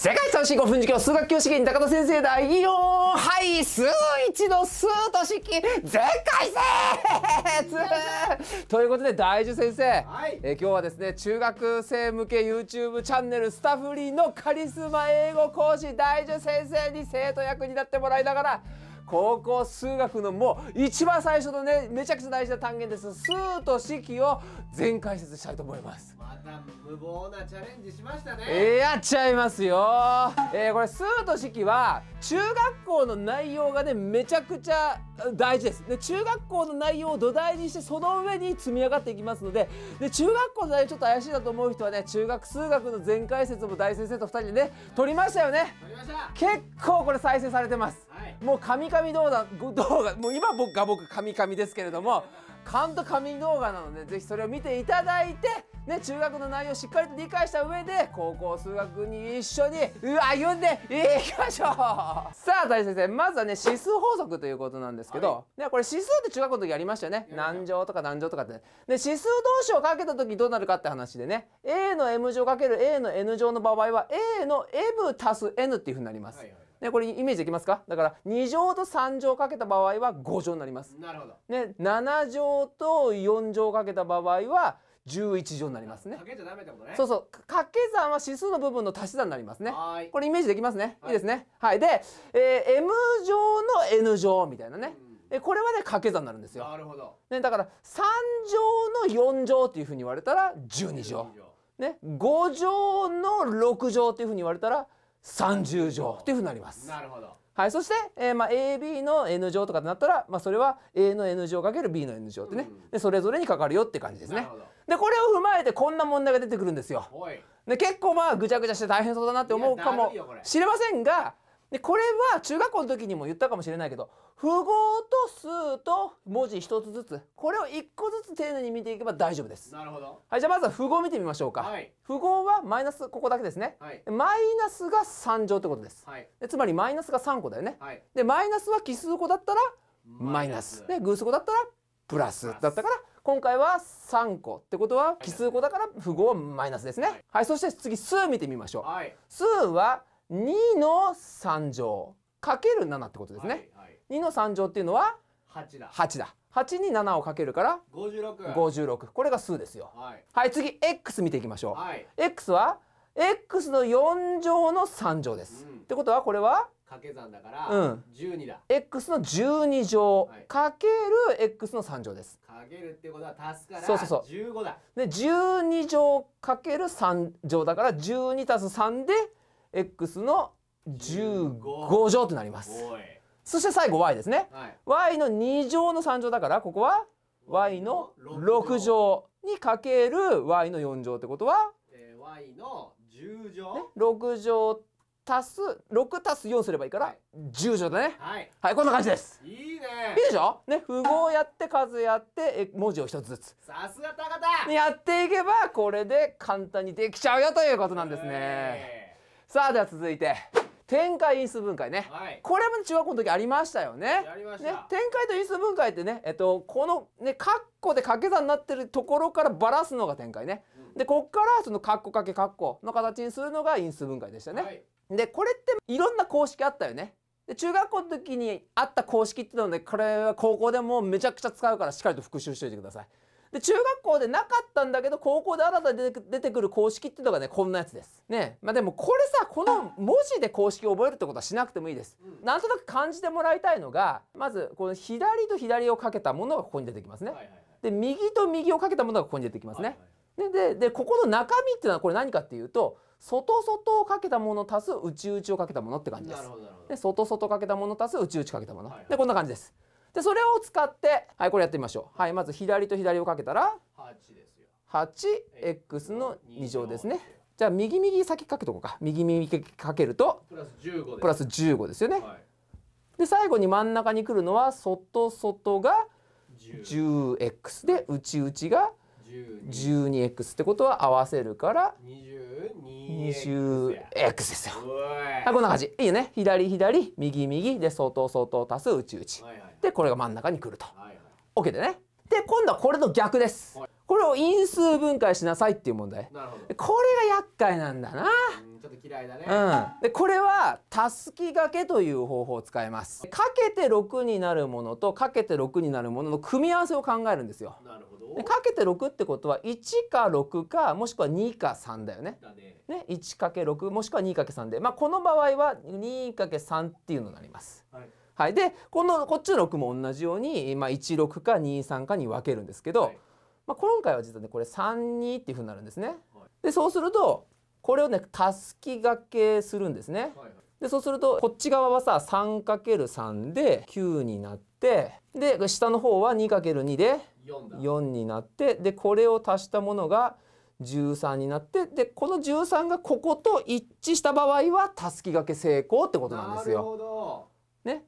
世界三振五分授業数学教師芸人高田先生だよはい数一の数と式全解説ということで大樹先生、はい、え今日はですね中学生向け YouTube チャンネルスタフリーのカリスマ英語講師大樹先生に生徒役になってもらいながら高校数学のもう一番最初のねめちゃくちゃ大事な単元です数と式を全解説したいと思いますまた無謀なチャレンジしましたねえやっちゃいますよ、えー、これ数と式は中学校の内容がねめちゃくちゃ大事ですで中学校の内容を土台にしてその上に積み上がっていきますのでで中学校の内容ちょっと怪しいだと思う人はね中学数学の全解説も大先生と2人でね取りましたよね結構これ再生されてますもう神々動画動画 もう今僕が僕神々ですけれども勘と神動画なのでぜひそれを見ていただいてね中学の内容をしっかりと理解した上で高校数学に一緒に歩んでいきましょう さあ大先生まずはね指数法則ということなんですけど、はいね、これ指数って中学の時やりましたよね何乗とか何乗とかって、ね、で指数同士をかけた時どうなるかって話でね A の M 乗かける A の N 乗の場合は A の M 足す N っていうふうになります、はいはいね、これイメージできますかだから2乗と3乗かけた場合は5乗になります。なるほど。ね、7乗と4乗かけた場合は11乗になりますね。かけちゃダメってことね。そうそう。掛け算は指数の部分の足し算になりますね。これイメージできますね。いいですね。はい。で、えー、M 乗の N 乗みたいなね。えこれはね掛け算なるんですよ。なるほど。ねだから三乗の四乗っていうふうに言われたら十二乗。ね五乗の六乗っていうふうに言われたら三十乗というふうになります。なるほどはい、そして、えーまあ、AB の n 乗とかとなったら、まあ、それは A の n 乗かける B の n 乗ってね、うん、でそれぞれにかかるよって感じですね。でこれを踏まえてこんな問題が出てくるんですよ。で結構まあぐちゃぐちゃして大変そうだなって思うかも知れませんが。でこれは中学校の時にも言ったかもしれないけど符号と数と文字1つずつこれを1個ずつ丁寧に見ていけば大丈夫です。なるほど、はい、じゃあまずは符号見てみましょうか。はい、符号はマイナスここだけですね。はい、マイナスが3乗ってことです。はい、でつまりマイナスが3個だよね。はい、でマイナスは奇数個だったらマイナスで偶数個だったらプラスだったから今回は3個ってことは奇数個だから符号はマイナスですね。はい、はい、そして次数見てみましょう。はい、数は2の3乗かける7ってことですね、はいはい、2の3乗っていうのは8だ ,8 だ8に7をかけるから 56, 56これが数ですよ、はい、はい、次 x 見ていきましょう、はい、x は x の4乗の3乗です、うん、ってことはこれは掛け算だから12だ、うん、x の12乗、かける x の3乗ですかけるってことは足すからそうそうそう15だで12乗かける3乗だから12足す3で x の15乗となりますそして最後 y ですね、はい、y の2乗の3乗だからここは y の6乗にかける y の4乗ってことは、えー、y の10乗、ね、6乗足す6足す4すればいいから、は10乗だね、はい、はい、こんな感じですいいねいいでしょね符号やって数やって文字を一つずつさすが高田やっていけばこれで簡単にできちゃうよということなんですね、えーさあでは続いて展開因数分解ね、はい、これも中学校の時ありましたよね。ね展開と因数分解ってね、えっと、このね括弧で掛け算になってるところからばらすのが展開ね。うん、でこっからその括弧掛け括弧の形にするのが因数分解でしたね。はい、でこれっていろんな公式あったよね。で中学校の時にあった公式っていうのでこれは高校でもめちゃくちゃ使うからしっかりと復習しておいてください。で中学校でなかったんだけど高校で新たに出てくる公式っていうのがねこんなやつです。ねまあ、でもこれさこの文字で公式を覚えるってことはしなくてもいいです。なんとなく感じてもらいたいのがまずこの左と左をかけたものがここに出てきますね。で右と右をかけたものがここに出てきますね。ででここの中身っていうのはこれ何かっていうと外外をかけたもの足す内内をかけたものって感じです。で外外かけたもの足す内内かけたもの。でこんな感じです。でそれを使ってはいこれやってみましょうはいまず左と左をかけたら 8x の2乗ですねじゃあ右右先かけとこうか右右かけるとプラス15プラス15ですよね、で最後に真ん中に来るのは外外が 10x で内内が 12x ってことは合わせるから 22x ですよ。はい、こんな感じ。いいね。左左右右で相当相当足す内内。はいはい、でこれが真ん中に来ると。はいはい、OK でね。で今度はこれの逆です。はいこれを因数分解しなさいっていう問題これが厄介なんだなちょっと嫌いだね、うん、でこれはたすき掛けという方法を使いますかけて6になるものとかけて6になるものの組み合わせを考えるんですよなるほどかけて6ってことは1か6かもしくは2か3だよねねねかけ6もしくは2け3でまあこの場合は2け3っていうのになります、はいはい、でこのこっちの6も同じように、まあ、16か23かに分けるんですけど、はいまあ、今回は実はねこれ32っていうふうになるんですね。でそうするとこれをねたすき掛けするんですね。でそうするとこっち側はさ 3×3 で9になってで下の方は 2×2 で4になってでこれを足したものが13になってでこの13がここと一致した場合はたすき掛け成功ってことなんですよ。ね、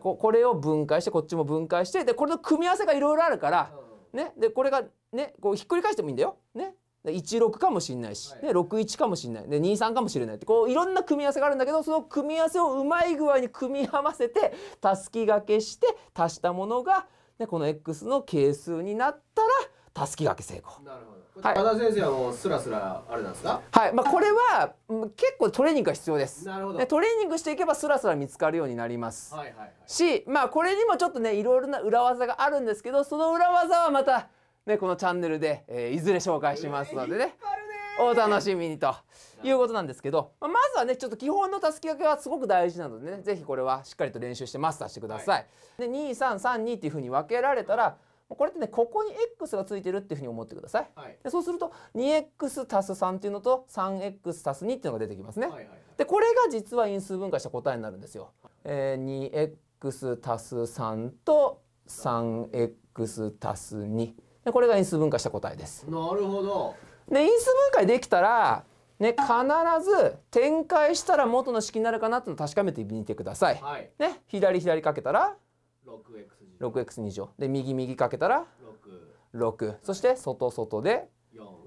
これを分解してこっちも分解してでこれの組み合わせがいろいろあるから、うんね、でこれが、ね、こうひっくり返してもいいんだよ。ね、16かもしんないし、ね、61かもしんないで23かもしれないってこういろんな組み合わせがあるんだけどその組み合わせをうまい具合に組み合わせてたすきがけして足したものが、ね、この x の係数になったらたすきがけ成功なるほど、はい、和田先生はもうスラスラあれなんですかはい、まあ、これは結構トレーニングが必要ですなるほどトレーニングしていけばスラスラ見つかるようになります、はいはいはい、しまあこれにもちょっとねいろいろな裏技があるんですけどその裏技はまたねこのチャンネルで、えー、いずれ紹介しますのでね、えー、お楽しみにということなんですけど、まあ、まずはねちょっと基本のたすき掛けはすごく大事なのでね是非これはしっかりと練習してマスターしてください。はい、で2332っていうふうに分けられたらこれってねここに x がついてるっていうふうに思ってください、はい、でそうすると 2x+3 っていうのと 3x+2 っていうのが出てきますね、はいはいはい、でこれが実は因数分解した答えになるんですよ、えー、2x+3 と 3x+2 でこれが因数分解した答えですなるほどで因数分解できたらね、必ず展開したら元の式になるかなっていうのを確かめてみてください。はい、ね、左左かけたら 6x 6x2 乗で右右かけたら 6, そして外外で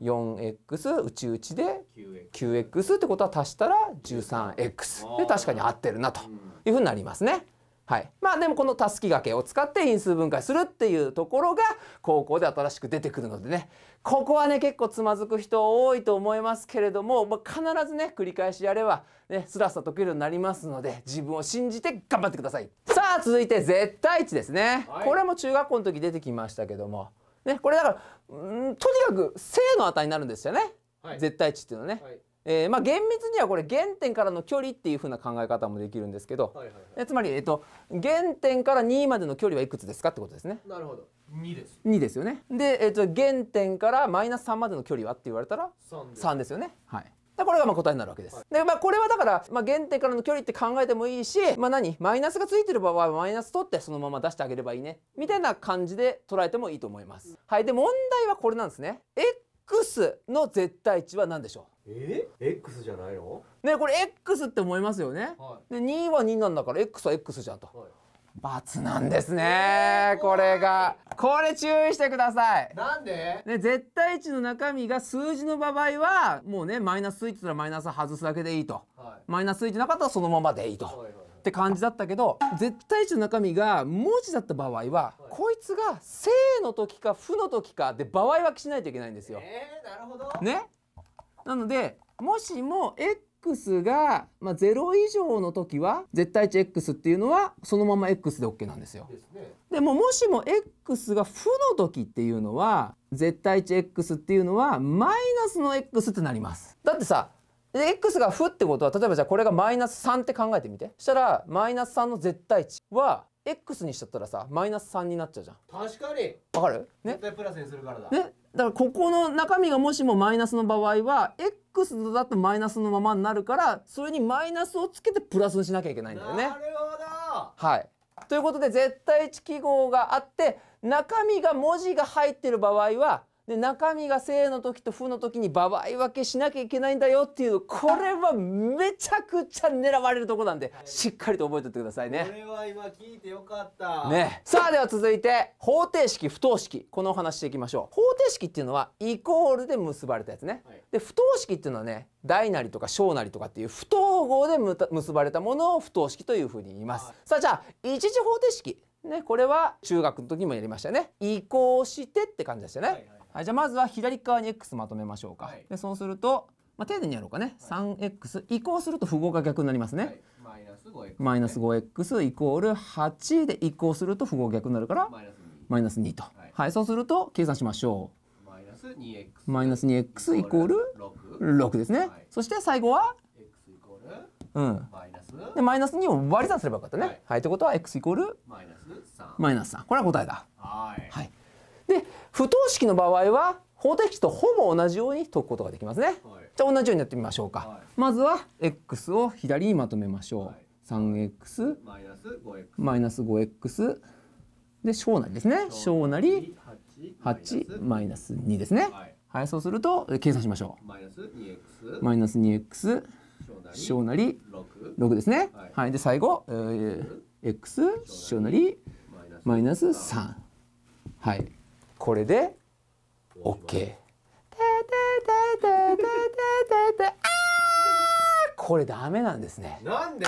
4x 内内で 9x ってことは足したら 13x で確かに合ってるなというふうになりますね。はい、まあでもこのたすき掛けを使って因数分解するっていうところが高校で新しく出てくるのでねここはね結構つまずく人多いと思いますけれども、まあ、必ずね繰り返しやればねスラスラ解けるようになりますので自分を信じて頑張ってくださいさあ続いて絶対値ですね、はい、これも中学校の時出てきましたけどもねこれだからうんとにかく正の値になるんですよね、はい、絶対値っていうのはね。はいえーまあ、厳密にはこれ原点からの距離っていうふうな考え方もできるんですけど、はいはいはい、つまり、えっと、原点から2までの距離はいくつですかってことですね。なるほど2です2ですよね。で、えっと、原点からマイナス3までの距離はって言われたら3です ,3 ですよね。はいこれがまあ答えになるわけです。はい、でまあこれはだから、まあ、原点からの距離って考えてもいいし、まあ何、何マイナスがついてる場合はマイナス取ってそのまま出してあげればいいねみたいな感じで捉えてもいいと思います。はいで問題はこれなんですね。X の絶対値は何でしょうえ X じゃないのねこれ X って思いますよね、はい、で2は2なんだから X は X じゃんと、はい罰なんですね、えー、これがこれ注意してくださいなんで、ね、絶対値の中身が数字の場合はもうねマイナス1ったらマイナス外すだけでいいと、はい、マイナス1なかったらそのままでいいと、はい、って感じだったけど絶対値の中身が文字だった場合は、はい、こいつが正の時か負の時かで場合分けしないといけないんですよ、えー、なるほどねなのでもしも x が、まあ、0以上の時は絶対値 x っていうのはそのまま x で OK なんですよ。でももしも x が負の時っていうのは絶対値 x っていうのはマイナスの x ってなります。だってさで x が負ってことは例えばじゃあこれがマイナス3って考えてみてそしたらマイナス3の絶対値は x にしちゃったらさマイナス3になっちゃうじゃん確かにわかるね絶対プラスにするからだねだからここの中身がもしもマイナスの場合は X だとマイナスのままになるからそれにマイナスをつけてプラスにしなきゃいけないんだよね。なるほどはいということで絶対値記号があって中身が文字が入ってる場合はで中身が正の時と負の時に場合分けしなきゃいけないんだよっていうこれはめちゃくちゃ狙われるとこなんで、はい、しっかりと覚えておいてくださいね。これは今聞いてよかった。ね。さあでは続いて方程式不等式このお話していきましょう。方程式っていうのはイコールで結ばれたやつね。はい、で不等式っていうのはね大なりとか小なりとかっていう不等号で結ばれたものを不等式というふうに言います。さあじゃあ一次方程式ねこれは中学の時もやりましたね。移行してって感じでしたね。はいはいはい、じゃあまずは左側に x まとめましょうか、はい、でそうすると、まあ、丁寧にやろうかね、はい、3x 移行すると符号が逆になりますね、はい、マイナス 5x イコール8で移行すると符号逆になるからマイナス2と、はい、そうすると計算しましょうマイナス 2x イコール6ですね、そして最後はうん、マイナスでマイナス2を割り算すればよかったね。はい、ということは x イコールマイナス3。これは答えだ。はい、はいで不等式の場合は方程式とほぼ同じように解くことができますね、はい、じゃあ同じようにやってみましょうか、はい、まずは x を左にまとめましょう、はい、3x マイナス 5x で小なりですね小なり8マイナス2ですね、はい、そうすると計算しましょうマイナス 2x 小なり6ですね、はい、で最後、えー、x 小なりマイナス3はいこれで OK。これダメなんですね。なんで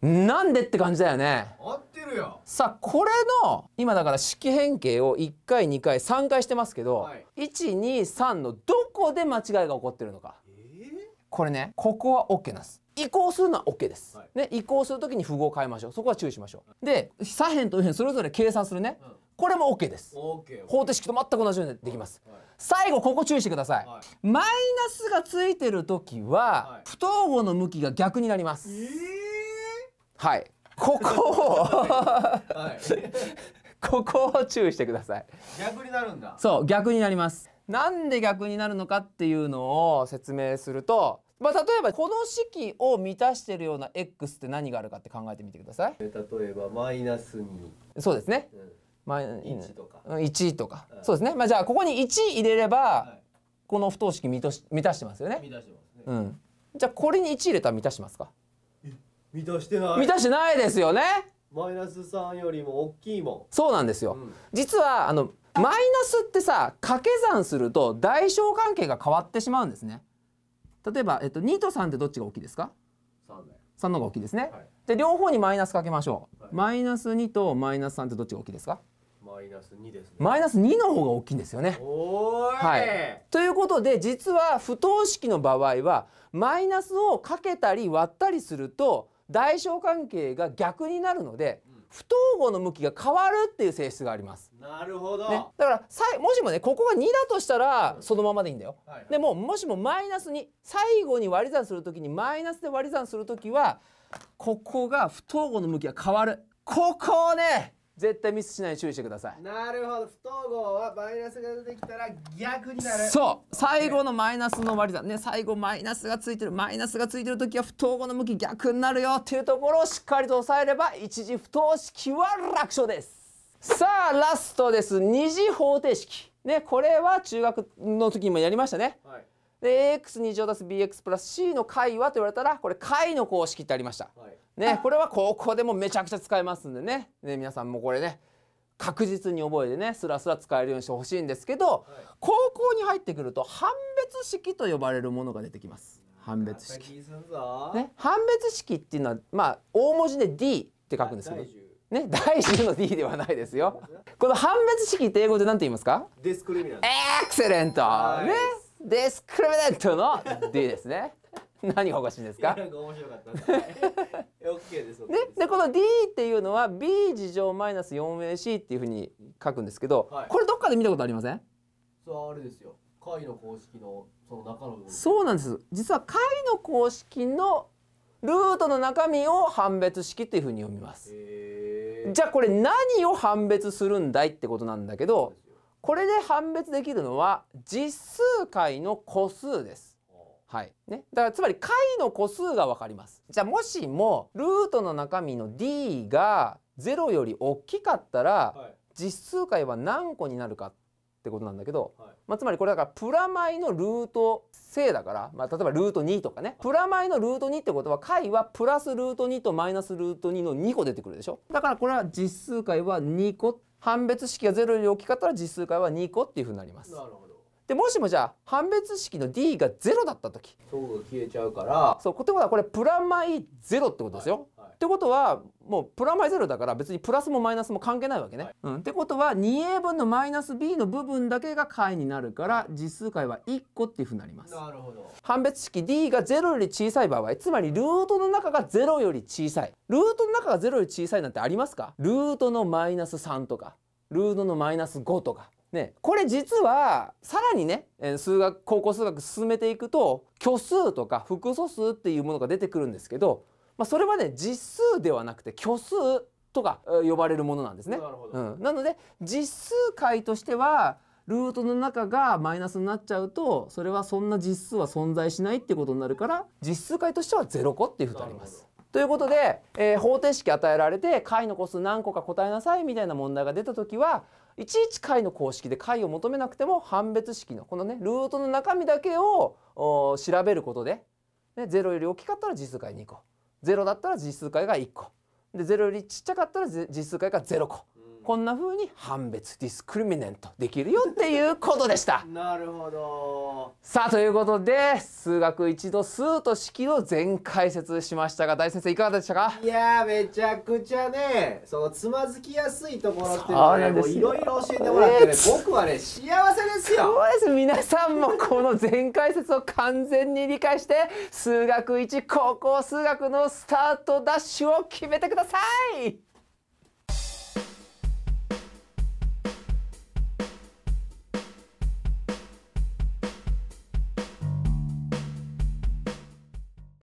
なんでって感じだよね。合ってるよ。さあこれの今だから式変形を1回2回3回してますけど、はい、123のどこで間違いが起こってるのか。えー、これねここは OK なんです。移行するのは OK です、はい、ね移行するときに符号を変えましょうそこは注意しましょうで左辺と右辺それぞれ計算するね、うんこれも OK です、OK、方程式と全く同じようにできます、最後ここ注意してください、マイナスがついてる時は、不等号の向きが逆になります、はいここを ここを注意してください逆になるんだそう逆になりますなんで逆になるのかっていうのを説明するとまあ、例えばこの式を満たしているような x って何があるかって考えてみてください例えばマイナス2そうですね、うんまあ、1とか1とか、うん、そうですね、まあ、じゃあここに1入れれば、はい、この不等式満たし満たしてますよね満たしてますね、うん、じゃあこれに1入れたら満たしますか満たしてない満たしてないですよねマイナス3よりも大きいもんそうなんですよ、うん、実はあのマイナスってさ掛け算すると代償関係が変わってしまうんですね例えば、えっと、2と3ってどっちが大きいですか3の方が大きいですね、はい、で両方にマイナスかけましょう、はい、マイナス2とマイナス3ってどっちが大きいですかマイナス2です、ね、マイナス2の方が大きいんですよね。はい、ということで実は不等式の場合はマイナスをかけたり割ったりすると大小関係が逆になるので、不等号の向きが変わるっていう性質があります。なるほど。ね、だからさもしもねここが2だとしたらそのままでいいんだよ。はいはい、でももしもマイナス2最後に割り算する時にマイナスで割り算する時はここが不等号の向きが変わる。ここをね絶対ミスしない注意してくださいなるほど不等号はマイナスが出てきたら逆になるそう最後のマイナスの割り算ね最後マイナスがついてるマイナスがついてる時は不等号の向き逆になるよっていうところをしっかりと押さえれば一次不等式は楽勝ですさあラストです二次方程式ねこれは中学の時にもやりましたね、はいで x 二乗す bx プラス c の解はと言われたらこれ解の公式ってありました、はい、ねこれは高校でもめちゃくちゃ使えますんでねね皆さんもこれね確実に覚えてねスラスラ使えるようにしてほしいんですけど、はい、高校に入ってくると判別式と呼ばれるものが出てきます判別式、ね、判別式っていうのはまあ大文字で D って書くんですけどね、大事の D ではないですよ。この判別式って英語で何て言いますか？ディスクリミナント。エクセレント。ね、デスクリミネントの D ですね。何がおかしいんですか。か面白かった。o でこの D っていうのは B 事乗マイナス 4AC っていうふうに書くんですけど、はい、これどっかで見たことありません？そうあれですよ。解の公式のその中のそうなんです。実は解の公式のルートの中身を判別式っていうふうに読みます。じゃあこれ何を判別するんだいってことなんだけど、これで判別できるのは実数解の個数です。はいね、だからつまり解の個数が分かります。じゃあもしもルートの中身の d が0より大きかったら、はい、実数解は何個になるかってことなんだけど、はい、まあ、つまりこれだからプラマイのルート正だから、まあ、例えばルート2とかねプラマイのルート2ってことは解はプラスルート2とマイナスルート2の2個出てくるでしょだからこれは実数解は2個って判別式が0より大きかったら実数解は2個っていうふうになります。なるほどでもしもじゃあ判別式の D が0だった時そう消えちゃうからそうってことはこれプラマイ0ってことですよ、はいってことはもうプラマイゼロだから別にプラスもマイナスも関係ないわけね。はい、うん、ってことは 2a 分のマイナス b の部分だけが解になるから実数解は1個っていうふうになります。なるほど判別式 d が0より小さい場合つまりルートの中が0より小さいルートの中が0より小さいなんてありますかルートのマイナス3とかルートのマイナス5とかね、これ実はさらにね数学高校数学進めていくと虚数とか複素数っていうものが出てくるんですけどまあ、それはね実数ではなくて虚数とか呼ばれるものなんですね。うん、なので実数解としてはルートの中がマイナスになっちゃうとそれはそんな実数は存在しないってことになるから実数解としては0個っていうふうになります。ということで、えー、方程式与えられて解の個数何個か答えなさいみたいな問題が出た時はいちいち解の公式で解を求めなくても判別式のこのねルートの中身だけを調べることで、ね、0より大きかったら実数解に行こう。0だったら実数解が1個で0よりちっちゃかったら実数解が0個こんな風に判別ディスクリミネントできるよっていうことでしたなるほどさあということで数学一度数と式を全解説しましたが大先生いかがでしたかいやめちゃくちゃねそのつまずきやすいところっていうのはねもういろいろ教えてもらってね、僕はね幸せですよそうです皆さんもこの全解説を完全に理解して数学一高校数学のスタートダッシュを決めてください